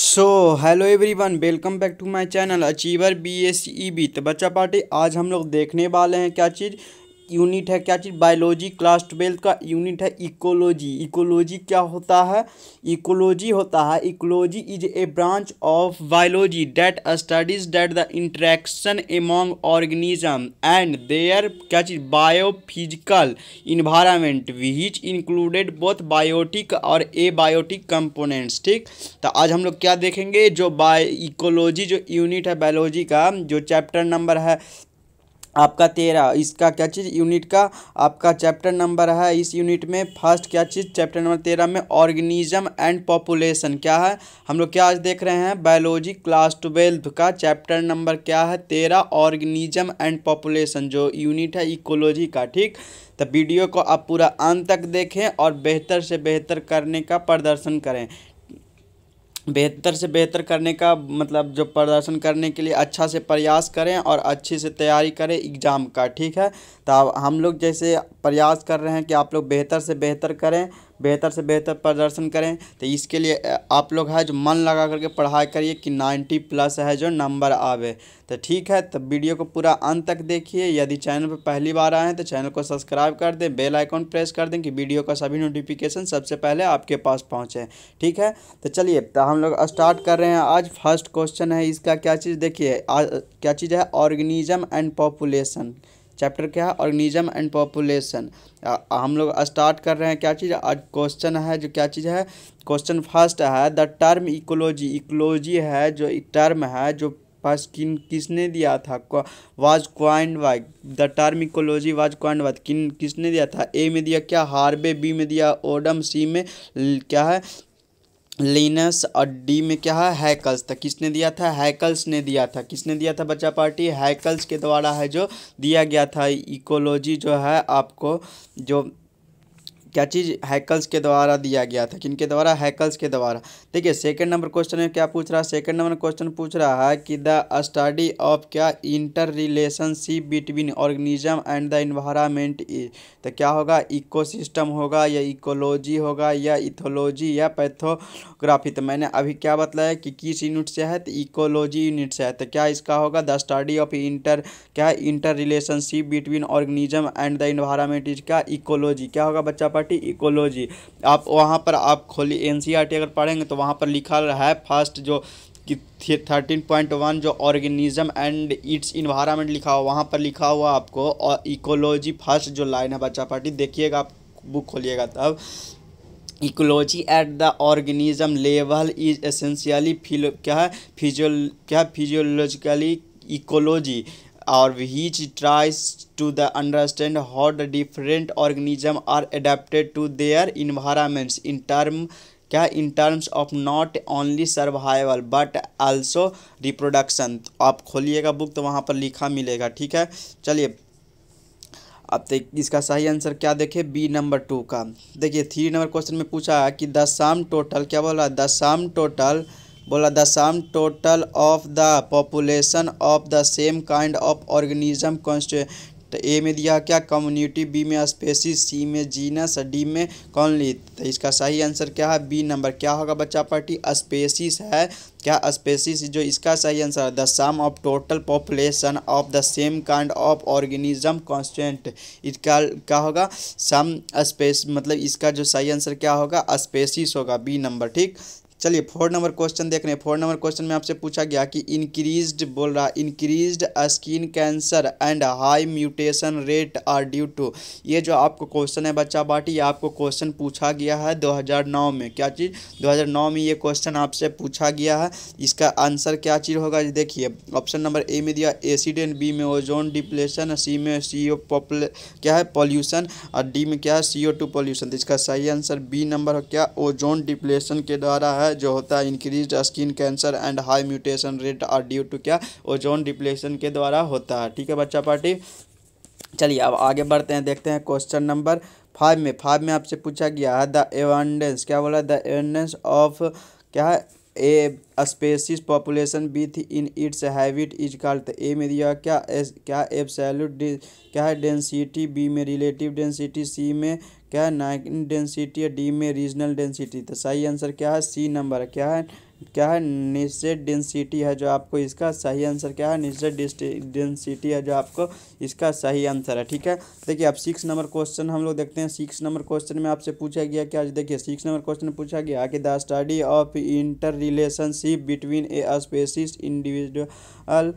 so hello everyone welcome back to my channel achiever B S E B तो बच्चा party आज हम लोग देखने वाले हैं क्या चीज़ यूनिट है क्या चीज़ बायोलॉजी क्लास ट्वेल्थ का यूनिट है इकोलॉजी इकोलॉजी क्या होता है इकोलॉजी होता है ecology is a branch of biology that studies that the interaction among organism and their क्या चीज़ biophysical environment which included both biotic और ए बायोटिक कंपोनेंट्स ठीक तो आज हम लोग क्या देखेंगे जो बाय इकोलॉजी जो यूनिट है बायोलॉजी का जो चैप्टर नंबर है आपका तेरह इसका क्या चीज़ यूनिट का आपका चैप्टर नंबर है इस यूनिट में फर्स्ट क्या चीज़ चैप्टर नंबर तेरह में ऑर्गेनिज्म एंड पॉपुलेशन क्या है हम लोग क्या आज देख रहे हैं बायोलॉजी क्लास ट्वेल्थ का चैप्टर नंबर क्या है तेरह ऑर्गेनिज्म एंड पॉपुलेशन जो यूनिट है इकोलॉजी का ठीक तो वीडियो को आप पूरा अंत तक देखें और बेहतर से बेहतर करने का प्रदर्शन करें बेहतर से बेहतर करने का मतलब जो प्रदर्शन करने के लिए अच्छा से प्रयास करें और अच्छी से तैयारी करें एग्ज़ाम का ठीक है तो हम लोग जैसे प्रयास कर रहे हैं कि आप लोग बेहतर से बेहतर करें बेहतर से बेहतर प्रदर्शन करें तो इसके लिए आप लोग है जो मन लगा करके पढ़ाई करिए कि नाइन्टी प्लस है जो नंबर आवे तो ठीक है तो वीडियो को पूरा अंत तक देखिए यदि चैनल पर पहली बार आए हैं तो चैनल को सब्सक्राइब कर दें बेल आइकॉन प्रेस कर दें कि वीडियो का सभी नोटिफिकेशन सबसे पहले आपके पास पहुँचे ठीक है तो चलिए तो हम लोग स्टार्ट कर रहे हैं आज फर्स्ट क्वेश्चन है इसका क्या चीज़ देखिए क्या चीज़ है ऑर्गेनिज्म एंड पॉपुलेशन चैप्टर क्या है ऑर्गेनिज्म एंड पॉपुलेशन हम लोग स्टार्ट कर रहे हैं क्या चीज़ आज क्वेश्चन है जो क्या चीज़ है क्वेश्चन फर्स्ट है द टर्म इकोलॉजी इकोलॉजी है जो टर्म है जो पास किन किसने दिया था was coined by the term ecology was coined by किन किसने दिया था ए में दिया क्या हार्बे बी में दिया ओडम सी में क्या है लिनस और डी में क्या है हैकल्स था तो किसने दिया था हैकल्स ने दिया था किसने दिया था बच्चा पार्टी हैकल्स के द्वारा है जो दिया गया था इकोलॉजी जो है आपको जो क्या चीज़ हैकल्स के द्वारा दिया गया था किनके द्वारा हैकल्स के द्वारा देखिए सेकंड नंबर क्वेश्चन में क्या पूछ रहा है सेकंड नंबर क्वेश्चन पूछ रहा है कि द स्टडी ऑफ क्या inter relationship between organism and the environment is तो क्या होगा इकोसिस्टम होगा या इकोलॉजी होगा या इथोलॉजी या पैथोग्राफी तो मैंने अभी क्या बताया कि किस यूनिट से है तो इकोलॉजी यूनिट से है तो क्या इसका होगा द स्टडी ऑफ इंटर क्या inter relationship between organism and the environment is क्या इकोलॉजी क्या होगा बच्चा प्रॉपर्टी इकोलॉजी आप वहाँ पर आप खोली एन e अगर पढ़ेंगे तो वहाँ पर लिखा है फर्स्ट जो कि थर्टीन पॉइंट वन जो ऑर्गेनिज्म एंड इट्स इन्वायरमेंट लिखा हुआ वहाँ पर लिखा हुआ आपको और इकोलॉजी फर्स्ट जो लाइन है बच्चा पार्टी देखिएगा आप बुक खोलिएगा तब ecology at the organism level is essentially फिलो क्या है फिजियो क्या फिजियोलॉजिकली इकोलॉजी और which tries to the understand how the different organisms are adapted to their environments in term क्या in terms of not only survival but also reproduction आप खोलिएगा book तो वहाँ पर लिखा मिलेगा ठीक है चलिए अब देख इसका सही आंसर क्या देखें बी नंबर टू का देखिए थ्री नंबर क्वेश्चन में पूछा है कि द सम टोटल क्या बोला द सम टोटल बोला the sum total of the population of the same kind of organism तो ए में दिया क्या कम्युनिटी बी में स्पेसिस सी में जीनस डी में ली तो इसका सही आंसर क्या है बी नंबर क्या होगा बच्चा पार्टी स्पेसिस है क्या स्पेसिस जो इसका सही आंसर है the sum of total population of the same kind of organism constant इसका क्या होगा सम स्पेस मतलब इसका जो सही आंसर क्या होगा स्पेसिस होगा बी नंबर ठीक चलिए फोर नंबर क्वेश्चन देख रहे हैं फोर नंबर क्वेश्चन में आपसे पूछा गया कि इंक्रीज बोल रहा increase skin cancer and high mutation rate are due to ये जो आपको क्वेश्चन है बच्चा बाटी आपको क्वेश्चन पूछा गया है 2009 में क्या चीज़ 2009 में ये क्वेश्चन आपसे पूछा गया है इसका आंसर क्या चीज़ होगा देखिए ऑप्शन नंबर ए में दिया एसिड एंड बी में ओजोन डिप्लेशन सी में सी ओ क्या है पॉल्यूशन और डी में क्या है सी ओ टू पॉल्यूशन इसका सही आंसर बी नंबर क्या ओजोन डिप्लेशन के द्वारा है है जो होता है increase skin cancer and high mutation rate are due to क्या ओजोन डिप्लेशन के द्वारा होता है ठीक है बच्चा पार्टी चलिए अब आगे बढ़ते हैं देखते हैं क्वेश्चन नंबर फाइव में फाइव में आपसे पूछा गया है द एवंडेंस क्या बोला द एवंडेंस ऑफ क्या है a species population within its habitat is called A में दिया क्या एस क्या एब्सैल्यूट क्या है डेंसिटी बी में रिलेटिव डेंसिटी सी में क्या है नाइन डेंसिटी है डी में रीजनल डेंसिटी तो सही आंसर क्या है सी नंबर क्या है क्या है निश्चित डेंसिटी है जो आपको इसका सही आंसर क्या है निश्चित डेंसिटी है जो आपको इसका सही आंसर है ठीक है देखिए अब सिक्स नंबर क्वेश्चन हम लोग देखते हैं सिक्स नंबर क्वेश्चन में आपसे पूछा गया क्या देखिए सिक्स नंबर क्वेश्चन पूछा गया कि the study of inter relationship between a species individual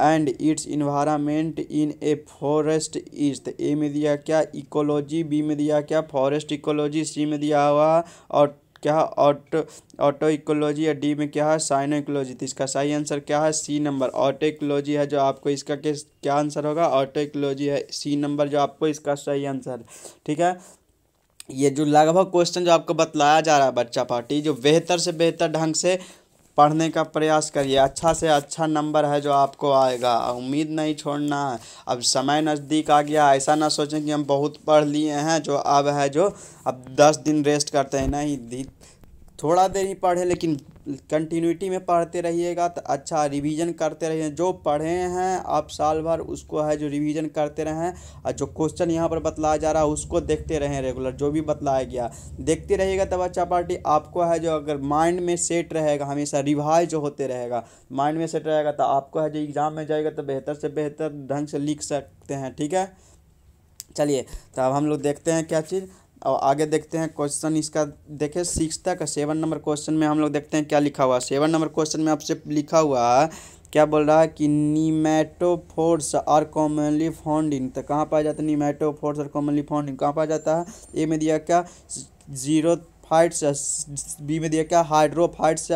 and its environment in a forest is A में दिया क्या इकोलॉजी बी में दिया क्या फॉरेस्ट इकोलॉजी सी में दिया हुआ और क्या ऑटो ऑटो इकोलॉजी या डी में क्या है साइनो इकोलॉजी तो इसका सही आंसर क्या है सी नंबर ऑटो इकोलॉजी है जो आपको इसका के, क्या आंसर होगा ऑटो इकोलॉजी है सी नंबर जो आपको इसका सही आंसर ठीक है ये जो लगभग क्वेश्चन जो आपको बतलाया जा रहा है बच्चा पार्टी जो बेहतर से बेहतर ढंग से पढ़ने का प्रयास करिए अच्छा से अच्छा नंबर है जो आपको आएगा उम्मीद नहीं छोड़ना है अब समय नज़दीक आ गया ऐसा ना सोचें कि हम बहुत पढ़ लिए हैं जो अब है जो अब दस दिन रेस्ट करते हैं नहीं थोड़ा देर ही पढ़े लेकिन कंटिन्यूटी में पढ़ते रहिएगा तो अच्छा रिवीजन करते रहिए जो पढ़े हैं आप साल भर उसको है जो रिवीजन करते रहें और जो क्वेश्चन यहाँ पर बतलाया जा रहा है उसको देखते रहें रेगुलर जो भी बतलाया गया देखते रहिएगा तब अच्छा पार्टी आपको है जो अगर माइंड में सेट रहेगा हमेशा रिवाइज होते रहेगा माइंड में सेट रहेगा तो आपको है जो एग्ज़ाम में जाएगा तो बेहतर से बेहतर ढंग से लिख सकते हैं ठीक है चलिए तो अब हम लोग देखते हैं क्या चीज़ और आगे देखते हैं क्वेश्चन इसका देखें सिक्स तक सेवन नंबर क्वेश्चन में हम लोग देखते हैं क्या लिखा हुआ है सेवन नंबर क्वेश्चन में आपसे लिखा हुआ है क्या बोल रहा है कि फोर्स आर कॉमनली फाउंडिंग तो कहाँ पाया जाता है फोर्स आर कॉमनली फाउंडिंग कहाँ पाया जाता है ए में दिया क्या जीरो फाइट्स बी में दिया क्या हाइड्रोफाइट्स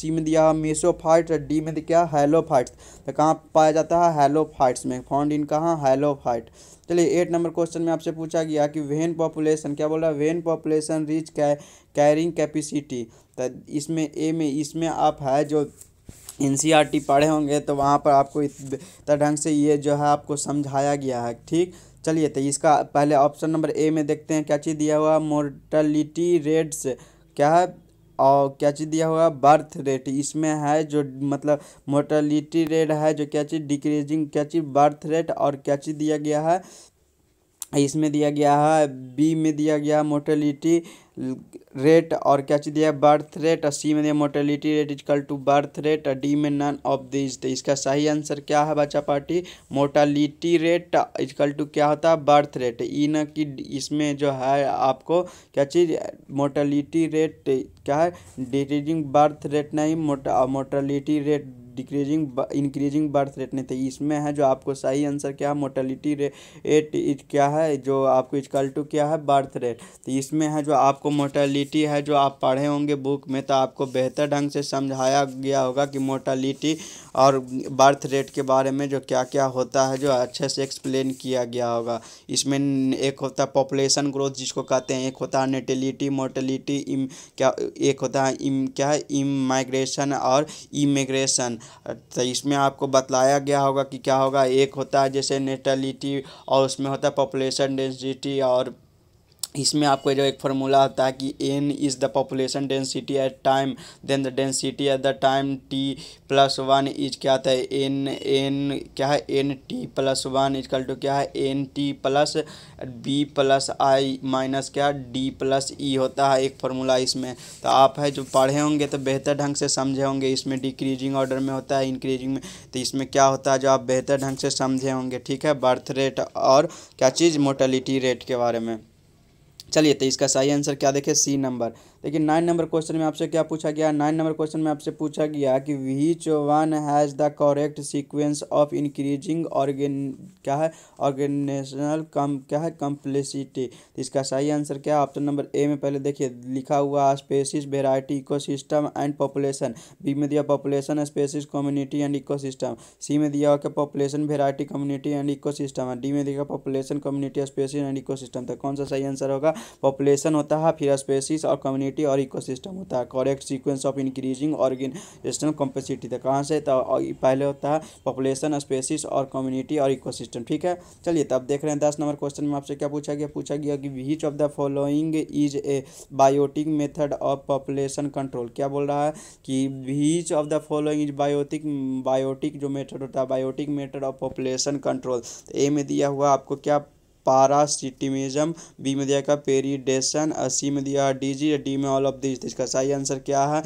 सी में दिया मेसोफाइट्स डी में दिया हेलो हेलोफाइट्स तो कहाँ पाया जाता है हेलोफाइट्स में फाउंड इन कहाँ हेलोफाइट चलिए एट नंबर क्वेश्चन में आपसे पूछा गया कि वेन पॉपुलेशन क्या बोल रहा है वेन पॉपुलेशन रीच कै कैरिंग कैपेसिटी तो इसमें ए में इसमें आप है जो एन पढ़े होंगे तो वहाँ पर आपको इतना ढंग से ये जो है आपको समझाया गया है ठीक चलिए तो इसका पहले ऑप्शन नंबर ए में देखते हैं क्या चीज़ दिया हुआ मोर्टलिटी रेट्स क्या है और क्या चीज़ दिया हुआ बर्थ रेट इसमें है जो मतलब मोर्टलिटी रेट है जो क्या चीज़ डिक्रीजिंग क्या चीज़ बर्थ रेट और क्या चीज़ दिया गया है इसमें दिया गया है बी में दिया गया मोटेलिटी रेट और क्या चीज़ दिया बर्थ रेट और सी में दिया mortality rate equal to birth rate और डी में नन ऑफ दिस तो इसका सही आंसर क्या है बच्चा party mortality rate equal to क्या होता है बर्थ रेट ई न कि इसमें जो है आपको क्या चीज़ मोटालिटी रेट क्या है डिटीजिंग बर्थ रेट नहीं मोटा mortality rate decreasing increasing birth rate नहीं थी इसमें है जो आपको सही आंसर क्या है मोर्टेलिटी रेट क्या है जो आपको इजकल टू क्या है बर्थ रेट तो इसमें है जो आपको मोर्टेलिटी है जो आप पढ़े होंगे बुक में तो आपको बेहतर ढंग से समझाया गया होगा कि मोर्टेलिटी और बर्थ रेट के बारे में जो क्या क्या होता है जो अच्छे से एक्सप्लेन किया गया होगा इसमें एक होता है पॉपुलेशन ग्रोथ जिसको कहते हैं एक होता है नेटेलिटी मोर्टेलिटी इम क्या एक होता है इम क्या है इम माइग्रेशन और इमिग्रेशन तो इसमें आपको बतलाया गया होगा कि क्या होगा एक होता है जैसे नेटलिटी और उसमें होता है पॉपुलेशन डेंसिटी और इसमें आपको जो एक फार्मूला आता है कि N is the population density at time then the density at the time T plus one is क्या आता है एन एन क्या है N T plus one is equal to क्या है N T plus B plus I minus क्या D plus E होता है एक फार्मूला इसमें तो आप है जो पढ़े होंगे तो बेहतर ढंग से समझे होंगे इसमें डिक्रीजिंग ऑर्डर में होता है इंक्रीजिंग में तो इसमें क्या होता है जो आप बेहतर ढंग से समझे होंगे ठीक है बर्थ रेट और क्या चीज़ मोटलिटी रेट के बारे में चलिए तो इसका सही आंसर क्या देखें सी नंबर लेकिन नाइन नंबर क्वेश्चन में आपसे क्या पूछा गया नाइन नंबर क्वेश्चन में आपसे पूछा गया कि which one has the correct sequence of increasing organ क्या है ऑर्गेनेशनल कम क्या है कम्प्लेसिटी तो इसका सही आंसर क्या है ऑप्शन नंबर ए में पहले देखिए लिखा हुआ species variety system and population B में दिया population species community and system C में दिया हुआ population variety community and ecosystem D में दिया population community species and ecosystem तो कौन सा सही आंसर होगा पॉपुलेशन होता है फिर स्पेसिस और कम्युनिटी कम्युनिटी और इकोसिस्टम होता है correct sequence of increasing organisational complexity था कहाँ से तो पहले होता है पॉपुलेशन स्पेसिस और कम्युनिटी और इकोसिस्टम ठीक है चलिए तब देख रहे हैं दस नंबर क्वेश्चन में आपसे क्या पूछा गया पूछा गया कि which of the following is a biotic method of population control क्या बोल रहा है कि which of the following is biotic biotic जो मेथड होता है biotic method of population control A में दिया हुआ आपको क्या पारासिटिमिजम बी में दिया का पेरीडेशन सी में दिया डी जी डी में ऑल ऑफ दिस इसका सही आंसर क्या है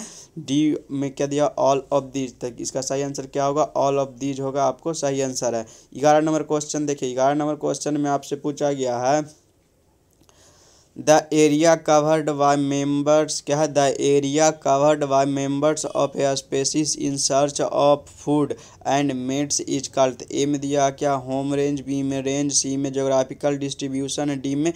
डी में क्या दिया ऑल ऑफ दिस तक इसका सही आंसर क्या होगा ऑल ऑफ दिस होगा आपको सही आंसर है ग्यारह नंबर क्वेश्चन देखिए ग्यारह नंबर क्वेश्चन में आपसे पूछा गया है the area covered by members क्या है the area covered by members of a species in search of food and mates is called A में दिया क्या होम रेंज बी में रेंज सी में जोग्राफिकल डिस्ट्रीब्यूशन डी में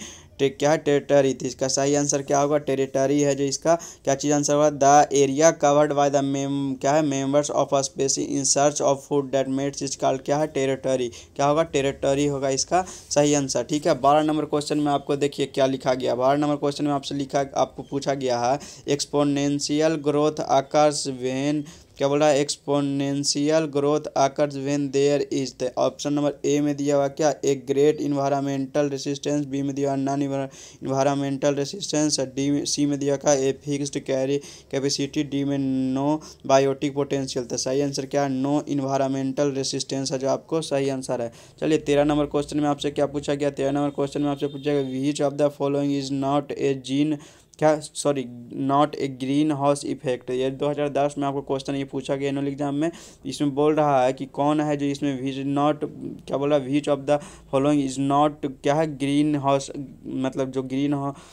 क्या है टेरिटरी तो इसका सही आंसर क्या होगा टेरिटरी है जो इसका क्या चीज़ आंसर होगा the area covered by the मेम क्या है members of a species in search of food that mates is called क्या है टेरिटरी क्या होगा टेरिटरी होगा इसका सही आंसर ठीक है बारह नंबर क्वेश्चन में आपको देखिए क्या लिखा गया बारह नंबर क्वेश्चन में आपसे लिखा आपको पूछा गया है एक्सपोनेंशियल ग्रोथ आकर्ष वेन क्या बोल रहा है exponential growth occurs when there is the option number A में दिया हुआ क्या a great environmental resistance B में दिया non environmental resistance D C में दिया क्या a fixed carry capacity D में नो बायोटिक पोटेंशियल था सही आंसर क्या है नो इन्वायरमेंटल रेसिस्टेंस है जो आपको सही आंसर है चलिए तेरह नंबर क्वेश्चन में आपसे क्या पूछा गया तेरह नंबर क्वेश्चन में आपसे पूछा गया which of the following is not a gene क्या sorry not a greenhouse effect ये 2010 में आपको क्वेश्चन ये पूछा गया एनुअल एग्जाम में इसमें बोल रहा है कि कौन है जो इसमें विच नॉट क्या बोला which of the following is not क्या है ग्रीन हाउस मतलब जो ग्रीन हाउस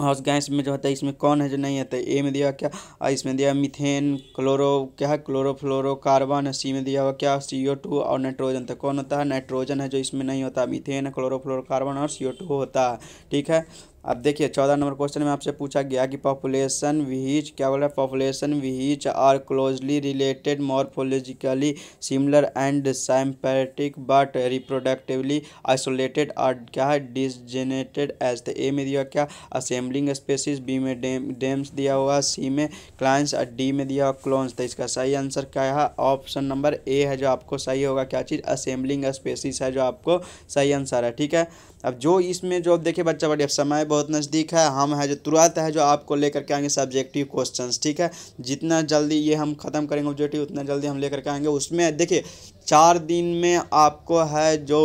हाउस गैस में जो होता है इसमें कौन है जो नहीं है ए तो में दिया क्या आ इसमें दिया मिथेन क्लोरो क्या है क्लोरोफ्लोरो कार्बन सी में दिया हुआ क्या सी ओ टू और नाइट्रोजन तो कौन होता है नाइट्रोजन है जो इसमें नहीं होता मिथेन क्लोरोफ्लोरो कार्बन और सी ओ टू होता है ठीक है अब देखिए चौदह नंबर क्वेश्चन में आपसे पूछा गया कि पॉपुलेशन विहीच क्या बोल रहा है population which are closely related morphologically similar and sympatric but reproductively isolated are क्या है डिसजेनेटेड एज द ए में दिया क्या असेंबलिंग स्पेसिस बी में डेम डेम्स दिया हुआ सी में क्लाइंस और डी में दिया हुआ क्लोन्स तो इसका सही आंसर क्या है ऑप्शन नंबर ए है जो आपको सही होगा क्या चीज़ असेंबलिंग स्पेसिस है जो आपको सही आंसर है ठीक है अब जो इसमें जो देखिए बच्चा बड़ी अब समय बहुत नज़दीक है हम है जो तुरंत है जो आपको लेकर के आएंगे सब्जेक्टिव क्वेश्चन ठीक है जितना जल्दी ये हम ख़त्म करेंगे ऑब्जेक्टिव उतना जल्दी हम लेकर के आएंगे उसमें देखिए चार दिन में आपको है जो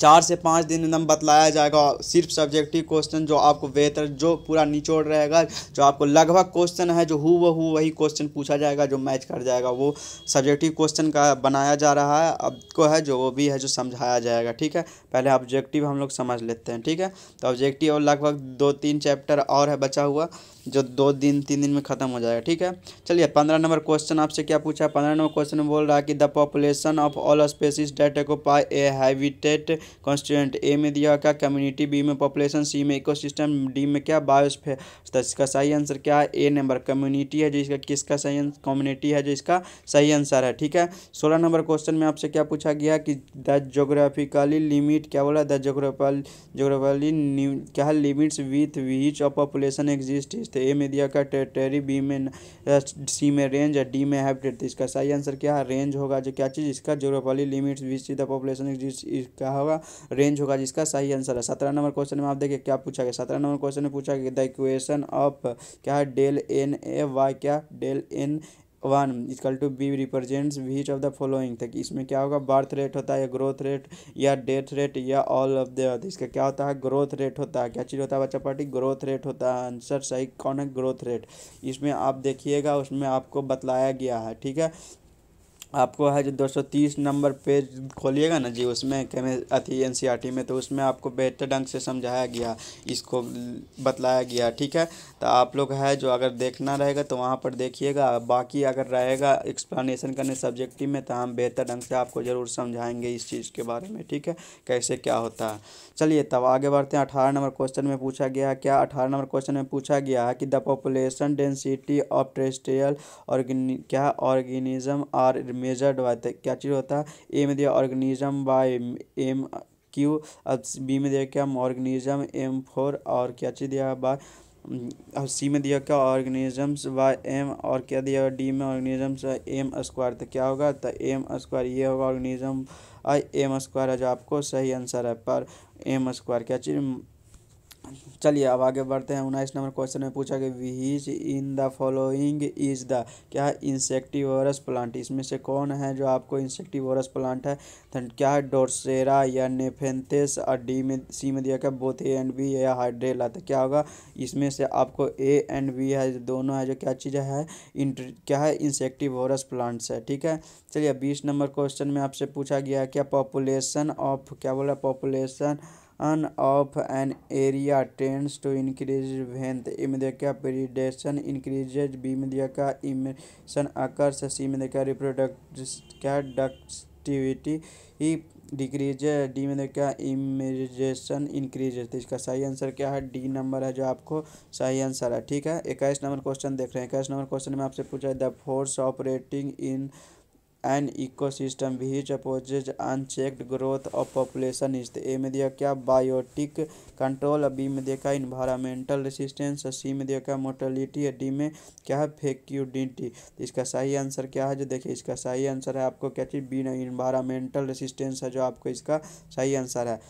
चार से पाँच दिन एकदम बतलाया जाएगा सिर्फ सब्जेक्टिव क्वेश्चन जो आपको बेहतर जो पूरा निचोड़ रहेगा जो आपको लगभग क्वेश्चन है जो हु हु वही क्वेश्चन पूछा जाएगा जो मैच कर जाएगा वो सब्जेक्टिव क्वेश्चन का बनाया जा रहा है अब को है जो वो भी है जो समझाया जाएगा ठीक है पहले ऑब्जेक्टिव हम लोग समझ लेते हैं ठीक है तो ऑब्जेक्टिव और लगभग दो तीन चैप्टर और है बचा हुआ जो दो दिन तीन दिन में ख़त्म हो जाएगा ठीक है चलिए पंद्रह नंबर क्वेश्चन आपसे क्या पूछा पंद्रह नंबर क्वेश्चन बोल रहा है कि the population of all species that occupy a habitat constant A में दिया क्या कम्युनिटी बी में पॉपुलेशन सी में इकोसिस्टम डी में क्या बायोस्फेयर तो इसका सही आंसर क्या है ए नंबर कम्युनिटी है जो इसका किसका सही कम्युनिटी है जो इसका सही आंसर है ठीक है सोलह नंबर क्वेश्चन में आपसे क्या पूछा गया कि द जोग्राफिकली लिमिट क्या बोला द जोग्राफल जोग्राफली क्या है limits with which of population exist is A में दिया क्या टेरिटरी बी में सी में रेंज है डी में हैबिटेट तो इसका सही आंसर क्या है रेंज होगा जो क्या चीज़ इसका geographically limits which the population exist इसका होगा होगा रेंज होगा जिसका सही आंसर है सत्रह नंबर क्वेश्चन में आप देखिए क्या पूछा गया सत्रह नंबर क्वेश्चन में पूछा गया द इक्वेशन ऑफ क्या है डेल एन ए वाई क्या del N one is equal to B represents which of the following तक इसमें क्या होगा बर्थ रेट होता है या ग्रोथ रेट या डेथ रेट या ऑल ऑफ द इसका क्या होता है ग्रोथ रेट होता है क्या चीज़ होता है बच्चा पार्टी ग्रोथ रेट होता है आंसर सही कौन है ग्रोथ रेट इसमें आप देखिएगा उसमें आपको बतलाया गया है ठीक है आपको है जो 230 नंबर पेज खोलिएगा ना जी उसमें कैमे अथी टी में तो उसमें आपको बेहतर ढंग से समझाया गया इसको बतलाया गया ठीक है तो आप लोग है जो अगर देखना रहेगा तो वहाँ पर देखिएगा बाकी अगर रहेगा एक्सप्लानशन करने सब्जेक्टिव में तो हम बेहतर ढंग से आपको ज़रूर समझाएंगे इस चीज़ के बारे में ठीक है कैसे क्या होता है चलिए तब आगे बढ़ते हैं अठारह नंबर क्वेश्चन में पूछा गया है क्या अठारह नंबर क्वेश्चन में पूछा गया है कि the population density of terrestrial ऑर्गेनि क्या ऑर्गेनिज्म आर मेजर्ड बाय क्या चीज़ होता है ए में दिया ऑर्गेनिज्म बाय एम क्यू अब बी में दिया क्या ऑर्गेनिज्म एम फोर और क्या चीज़ दिया बाय अब सी में दिया क्या ऑर्गेनिजम्स बाय एम और क्या दिया डी में ऑर्गेनिजम्स बाय एम स्क्वायर तो क्या होगा तो एम स्क्वायर ये होगा ऑर्गेनिज्म आई एम स्क्वायर है जो आपको सही आंसर है पर एम स्क्वायर क्या चीज़ चलिए अब आगे बढ़ते हैं उन्नीस नंबर क्वेश्चन में पूछा गया which in the following is the क्या है इंसेक्टिवरस प्लांट इसमें से कौन है जो आपको इंसेक्टिवरस प्लांट है क्या है डोरसेरा या नेफेंथेस और डी में सी में दिया गया बोथ ए एंड बी या हाइड्रेला तो क्या होगा इसमें से आपको ए एंड बी है दोनों है जो क्या चीज़ है इंटर क्या है इंसेक्टिवरस प्लांट्स है ठीक है चलिए बीस नंबर क्वेश्चन में आपसे पूछा गया है क्या पॉपुलेशन ऑफ क्या बोला population on of an area tends to increase भेंथ इमदिया प्रीडेशन इंक्रीजेज बीमदिया का इमेशन आकर्ष सीमदिया रिप्रोडक्टिविटी ही डिक्रीज डी में देखा इमेजेशन इंक्रीज तो इसका सही आंसर क्या है डी नंबर है जो आपको सही आंसर है ठीक है इक्कीस नंबर क्वेश्चन देख रहे हैं इक्कीस नंबर क्वेश्चन में आपसे पूछा है the force operating in An ecosystem which opposes unchecked growth of population is A में दिया क्या बायोटिक कंट्रोल बी में देखा इन्वायरमेंटल रेसिस्टेंस सी में दिया क्या मोटलिटी डी में क्या है फेक्यूडिटी तो इसका सही आंसर क्या है जो देखिए इसका सही आंसर है आपको क्या चीज़ बी ना इन्वायरमेंटल रेसिस्टेंस है जो आपको इसका सही आंसर है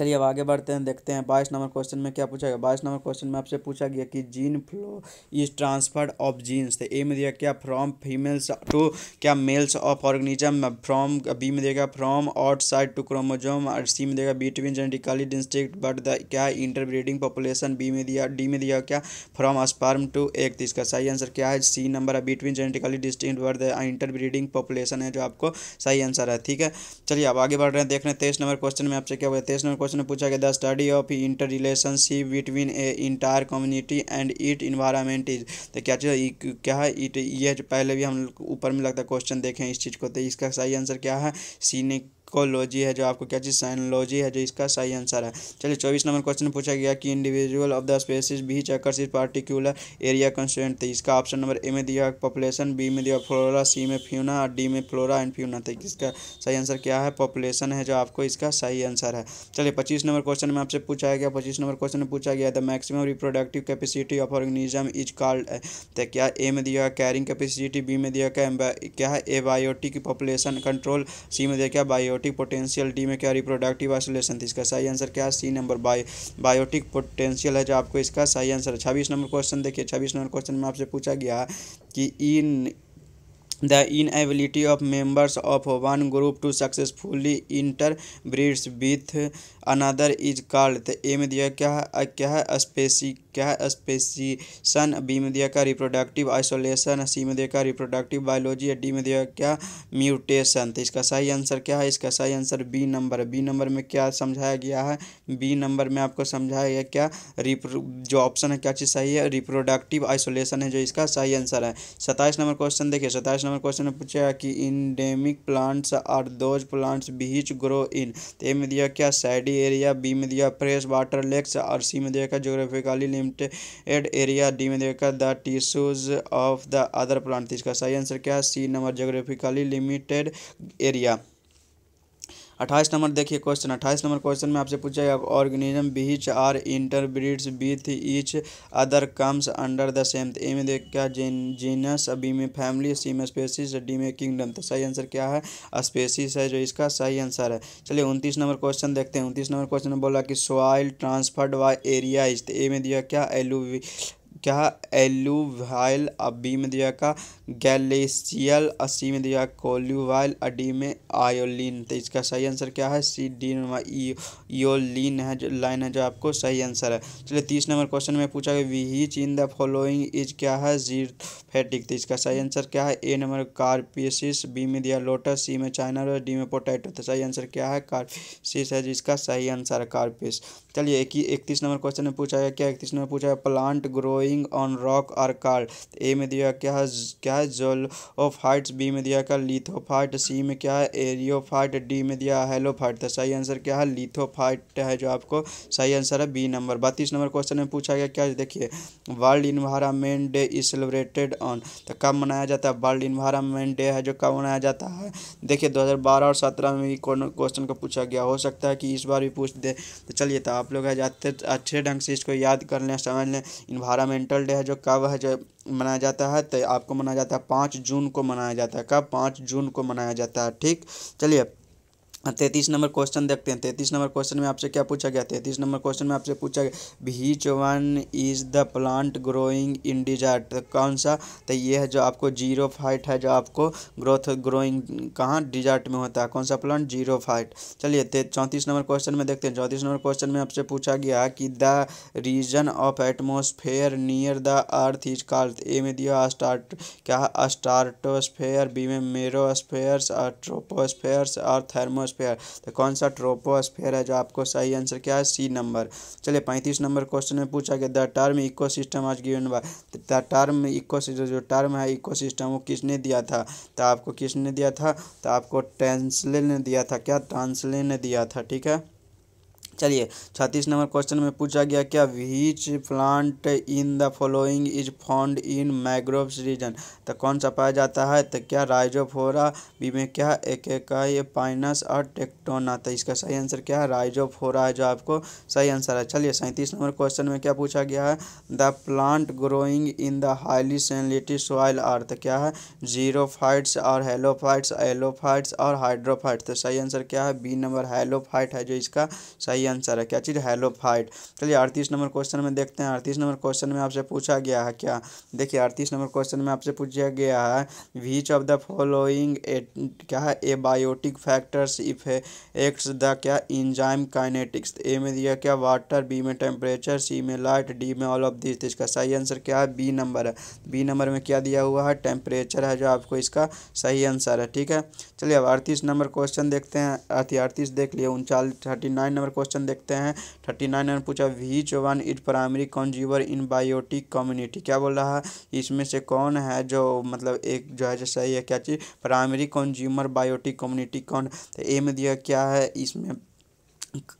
चलिए अब आगे बढ़ते हैं देखते हैं बाईस नंबर क्वेश्चन में क्या पूछा गया बाईस नंबर क्वेश्चन में आपसे पूछा गया कि gene flow is transferred of genes A में दिया क्या फ्रॉम फीमेल्स टू क्या males of organism from B में देगा from outside to chromosome और सी में देगा between genetically distinct but the क्या इंटरब्रीडिंग पॉपुलेशन बी में दिया डी में दिया क्या फ्रॉम स्पर्म टू एक तो इसका सही आंसर क्या है सी नंबर है between genetically distinct but the interbreeding population है जो आपको सही आंसर है ठीक है चलिए अब आगे बढ़ रहे हैं देख रहे हैं तेईस नंबर क्वेश्चन में आपसे क्या हुआ तेईस नंबर क्वेश्चन पूछा गया the study of inter relationship between a entire community and it environment is तो क्या चीज़ क्या है इट ये पहले भी हम ऊपर में लगता है क्वेश्चन देखें इस चीज़ को तो इसका सही आंसर क्या है सी ने कोलोजी है जो आपको क्या चीज़ साइनोलॉजी है जो इसका सही आंसर है चलिए चौबीस नंबर क्वेश्चन पूछा गया कि individual of the species which occurs particular area constant थे इसका ऑप्शन नंबर ए में दिया पॉपुलेशन बी में दिया फ्लोरा सी में फ्यूना और डी में फ्लोरा एंड फ्यूना था इसका सही आंसर क्या है पॉपुलेशन है जो आपको इसका सही आंसर है चलिए पच्चीस नंबर क्वेश्चन में आपसे पूछा गया पच्चीस नंबर क्वेश्चन में पूछा गया the maximum reproductive capacity of organism is called तो क्या ए में दिया कैरिंग कैपेसिटी बी में दिया क्या है ए बायोटिक पॉपुलेशन कंट्रोल सी में दिया क्या बायो बायोटिक पोटेंशियल डी में क्या रिप्रोडक्टिव आइसोलेशन थी इसका सही आंसर क्या है C number bio biotic potential है जो आपको इसका सही आंसर है छब्बीस नंबर क्वेश्चन देखिए छब्बीस नंबर क्वेश्चन में आपसे पूछा गया कि इन the inability of members of one group to successfully interbreed with another is called तो ए में दिया क्या है क्या है स्पेसी क्या है स्पेसिसन बी में दिया क्या रिप्रोडक्टिव आइसोलेशन सी में दिया क्या रिप्रोडक्टिव बायोलॉजी डी में दिया क्या म्यूटेशन तो इसका सही आंसर क्या है इसका सही answer B number B number में क्या समझाया गया है बी नंबर में आपको समझाया गया क्या रिप्रो जो ऑप्शन है क्या चीज़ सही है रिप्रोडक्टिव आइसोलेशन है जो इसका सही आंसर है सत्ताईस नंबर क्वेश्चन देखिए सत्ताईस नंबर क्वेश्चन में पूछा कि endemic plants are those plants which grow in तो ए में दिया क्या साइडी एरिया बी में दिया फ्रेश वाटर लेक्स और सी में दिया जोग्राफिकली लिमिटेड एरिया डी में दिया the tissues of the other plant इसका सही आंसर क्या है C number geographically limited area अट्ठाईस नंबर देखिए क्वेश्चन अट्ठाईस नंबर क्वेश्चन में आपसे पूछा गया organism which are interbreeds with each other comes under the same A में देख क्या जीनस बी में फैमिली सी में स्पेसिस डी में किंगडम तो सही आंसर क्या है स्पेसिस है जो इसका सही आंसर है चलिए उनतीस नंबर क्वेश्चन देखते हैं उनतीस नंबर क्वेश्चन में बोला कि soil transferred by area is A में दिया क्या एलुवी क्या एलुवाइल अबीमदिया का गैलेशियल असीमदिया कोल्युवाइल अडीमे आयोलिन तो इसका सही आंसर क्या है सी डी योलिन है जो लाइन है जो आपको सही आंसर है चलिए तीस नंबर क्वेश्चन में पूछा गया which in the following is क्या है जीर फैटिक तो इसका सही आंसर क्या है ए नंबर कार्पियसिस बी में दिया लोटस सी में चाइना और डी में पोटैटो तो सही आंसर क्या है कार्पियसिस है जिसका सही आंसर है कार्पिस चलिए इकतीस नंबर क्वेश्चन में पूछा गया क्या इकतीस नंबर पूछा गया plant growing lying on rock are called A में दिया क्या है क्या है जोलोफाइट्स बी में दिया क्या लिथोफाइट सी में क्या है एरियोफाइट डी में दिया हेलोफाइट तो सही आंसर क्या है लिथोफाइट है जो आपको सही आंसर है बी नंबर बत्तीस नंबर क्वेश्चन में पूछा गया क्या देखिए world environment day is celebrated on तो कब मनाया जाता है वर्ल्ड इन्वायरमेंट डे है जो कब मनाया जाता है देखिए 2012 और सत्रह में भी क्वेश्चन को पूछा गया हो सकता है कि इस बार भी पूछ दे तो चलिए तो आप लोग है जाते अच्छे ढंग से इसको याद कर लें समझ लें इन्वायरमेंट मेंटल डे है जो कब है जो मनाया जाता है तो आपको मनाया जाता है पाँच जून को मनाया जाता है कब पाँच जून को मनाया जाता है ठीक चलिए तैतीस नंबर क्वेश्चन देखते हैं तैतीस नंबर क्वेश्चन में आपसे क्या पूछा गया तैतीस नंबर क्वेश्चन में आपसे पूछा गया which one is the plant growing in desert तो कौन सा तो ये है जो आपको जीरो फाइट है जो आपको ग्रोथ ग्रोइंग कहाँ डिजार्ट में होता है कौन सा प्लांट जीरो फाइट चलिए चौंतीस नंबर क्वेश्चन में देखते हैं चौंतीस नंबर क्वेश्चन में आपसे पूछा गया कि the region of atmosphere near the earth is called A में दिया अस्टार्ट क्या अस्टार्टोस्फेयर बी में मेरोस्फेयर्स ट्रोपोस्फेयर्स और थर्मो ट्रोपोस्फेयर तो कौन सा ट्रोपोस्फेयर है जो आपको सही आंसर क्या है सी नंबर चलिए पैंतीस नंबर क्वेश्चन में पूछा गया द टर्म इको सिस्टम आज given by the term eco जो टर्म है इको वो किसने दिया था तो आपको किसने दिया था तो आपको टेंसले ने दिया था क्या टांसले ने दिया था ठीक है चलिए छत्तीस नंबर क्वेश्चन में पूछा गया क्या which plant in the following is found in mangroves region तो कौन सा पाया जाता है तो क्या राइजोफोरा बी में क्या एक एक पाइनस और टेक्टोना तो इसका सही आंसर क्या है राइजोफोरा है जो आपको सही आंसर है चलिए सैंतीस नंबर क्वेश्चन में क्या पूछा गया है the plant growing in the highly salinity soil तो क्या है जीरोफाइट्स और हेलोफाइट्स एलोफाइट्स और हाइड्रोफाइट्स तो सही आंसर क्या है बी नंबर हेलोफाइट है जो इसका सही आंसर है क्या चीज़ हैलोफाइट चलिए अड़तीस नंबर क्वेश्चन में देखते हैं अड़तीस नंबर क्वेश्चन में आपसे पूछा गया है क्या देखिए अड़तीस नंबर क्वेश्चन में आपसे पूछा गया है वीच ऑफ द फॉलोइंग क्या है ए abiotic factors affects the क्या इंजाइम काइनेटिक्स ए में दिया क्या वाटर बी में टेम्परेचर सी में लाइट डी में ऑल ऑफ दिस इसका सही आंसर क्या है बी नंबर है बी नंबर में क्या दिया हुआ है टेम्परेचर है जो आपको इसका सही आंसर है ठीक है चलिए अब अड़तीस नंबर क्वेश्चन देखते हैं अड़तीस देख लिए उनचालीस thirty nine number question question देखते हैं थर्टी नाइन पूछा which one is primary consumer in biotic community क्या बोल रहा है इसमें से कौन है जो मतलब एक जो है जो सही है क्या चीज़ प्राइमरी कंज्यूमर बायोटिक कम्युनिटी कौन तो ए में दिया क्या है इसमें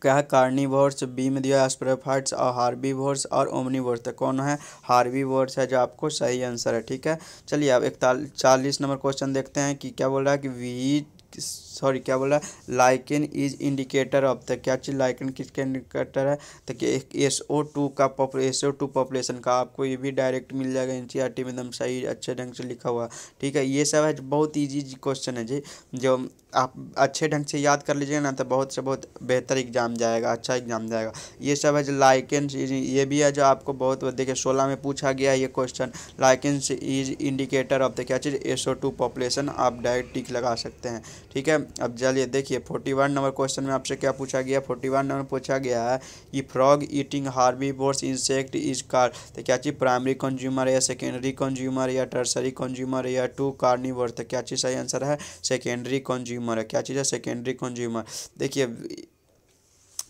क्या है कार्निवर्स बी में दिया स्प्रेफाइट्स और हार्बी वर्स और ओमनीवोर्स तो कौन है हार्बी वर्स है जो आपको सही आंसर है ठीक है चलिए अब एक चालीस नंबर क्वेश्चन देखते हैं कि क्या बोल रहा है कि वीच सॉरी क्या बोला lichen is indicator of the क्या चीज़ लाइकन किसके इंडिकेटर है तो कि एस ओ टू का एस ओ टू पॉपुलेशन का आपको ये भी डायरेक्ट मिल जाएगा एन सी आर टी में एकदम सही अच्छे ढंग से लिखा हुआ ठीक है ये सब है बहुत ईजी क्वेश्चन है जी जो आप अच्छे ढंग से याद कर लीजिएगा ना तो बहुत से बहुत बेहतर एग्ज़ाम जाएगा अच्छा एग्ज़ाम जाएगा ये सब है जो लाइकेंस ये भी है जो आपको बहुत देखिए सोलह में पूछा गया है ये question lichens is indicator of the क्या चीज़ एस टू पॉपुलेशन आप डायरेक्ट टिक लगा सकते हैं ठीक है अब चलिए देखिए फोर्टी वन नंबर क्वेश्चन में आपसे क्या पूछा गया फोर्टी वन नंबर पूछा गया है कि frog eating herbivores insect is कार तो क्या चीज़ प्राइमरी कंज्यूमर या सेकेंडरी कंज्यूमर या टर्सरी कंज्यूमर या टू कार्निवर तो क्या चीज़ सही आंसर है सेकेंडरी कंज्यूमर कंज्यूमर है क्या चीज़ है सेकेंडरी कंज्यूमर देखिए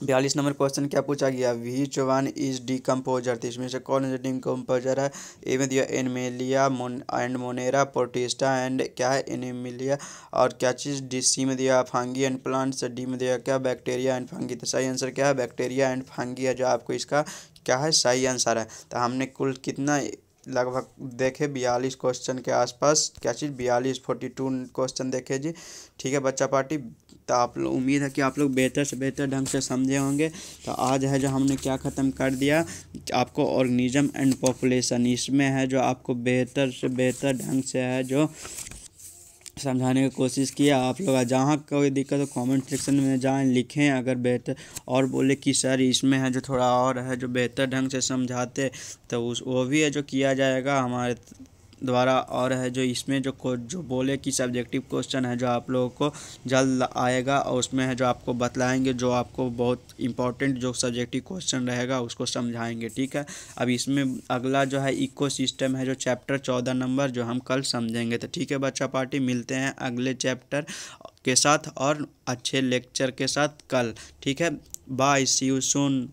बयालीस नंबर क्वेश्चन क्या पूछा गया वी चौहान इज डी कम्पोजर तो इसमें से कौन से कम्पोजर है ए में दिया एनमेलिया मोन एंड मोनेरा पोटिस्टा एंड क्या है एनिमिलिया और क्या चीज़ डी सी में दिया फांगी एंड प्लांट्स डी में दिया क्या बैक्टीरिया एंड फांगी तो सही आंसर क्या है बैक्टीरिया एंड फांगी है जो आपको इसका क्या है सही आंसर है तो हमने कुल कितना लगभग देखे बयालीस क्वेश्चन के आसपास क्या चीज़ बयालीस फोर्टी टू क्वेश्चन देखे जी ठीक है बच्चा पार्टी तो आप लोग उम्मीद है कि आप लोग बेहतर से बेहतर ढंग से समझे होंगे तो आज है जो हमने क्या ख़त्म कर दिया आपको ऑर्गेनिज्म एंड पॉपुलेशन इसमें है जो आपको बेहतर से बेहतर ढंग से है जो समझाने की कोशिश किया आप लोग जहाँ कोई दिक्कत हो कमेंट सेक्शन में जाएं लिखें अगर बेहतर और बोले कि सर इसमें है जो थोड़ा और है जो बेहतर ढंग से समझाते तो उस वो भी है जो किया जाएगा हमारे द्वारा और है जो इसमें जो जो बोले कि सब्जेक्टिव क्वेश्चन है जो आप लोगों को जल्द आएगा और उसमें है जो आपको बतलाएंगे जो आपको बहुत इंपॉर्टेंट जो सब्जेक्टिव क्वेश्चन रहेगा उसको समझाएंगे ठीक है अब इसमें अगला जो है इको सिस्टम है जो चैप्टर चौदह नंबर जो हम कल समझेंगे तो ठीक है बच्चा पार्टी मिलते हैं अगले चैप्टर के साथ और अच्छे लेक्चर के साथ कल ठीक है बाय सी यू सुन